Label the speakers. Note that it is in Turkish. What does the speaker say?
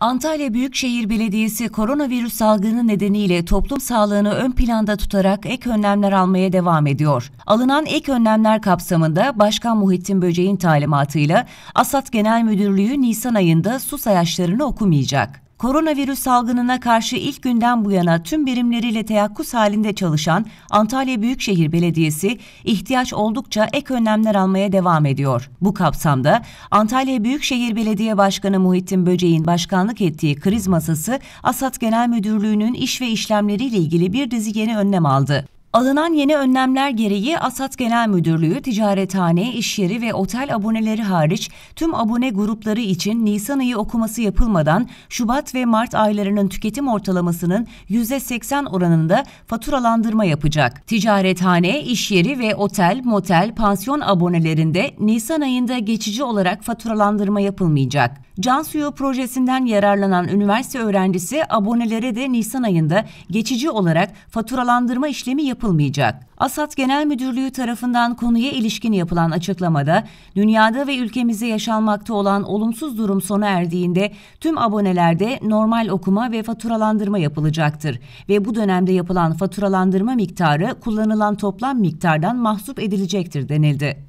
Speaker 1: Antalya Büyükşehir Belediyesi koronavirüs salgını nedeniyle toplum sağlığını ön planda tutarak ek önlemler almaya devam ediyor. Alınan ek önlemler kapsamında Başkan Muhittin Böceğin talimatıyla Asat Genel Müdürlüğü Nisan ayında su sayaçlarını okumayacak koronavirüs salgınına karşı ilk günden bu yana tüm birimleriyle teyakkuz halinde çalışan Antalya Büyükşehir Belediyesi ihtiyaç oldukça ek önlemler almaya devam ediyor. Bu kapsamda Antalya Büyükşehir Belediye Başkanı Muhittin Böceğin başkanlık ettiği kriz masası Asat Genel Müdürlüğü'nün iş ve işlemleriyle ilgili bir dizi yeni önlem aldı. Alınan yeni önlemler gereği Asat Genel Müdürlüğü ticarethane, işyeri ve otel aboneleri hariç tüm abone grupları için Nisan ayı okuması yapılmadan Şubat ve Mart aylarının tüketim ortalamasının %80 oranında faturalandırma yapacak. Ticarethane, işyeri ve otel, motel, pansiyon abonelerinde Nisan ayında geçici olarak faturalandırma yapılmayacak. Can Suyu projesinden yararlanan üniversite öğrencisi abonelere de Nisan ayında geçici olarak faturalandırma işlemi yapılmayacak. ASAT Genel Müdürlüğü tarafından konuya ilişkin yapılan açıklamada, dünyada ve ülkemizde yaşanmakta olan olumsuz durum sona erdiğinde tüm abonelerde normal okuma ve faturalandırma yapılacaktır ve bu dönemde yapılan faturalandırma miktarı kullanılan toplam miktardan mahsup edilecektir denildi.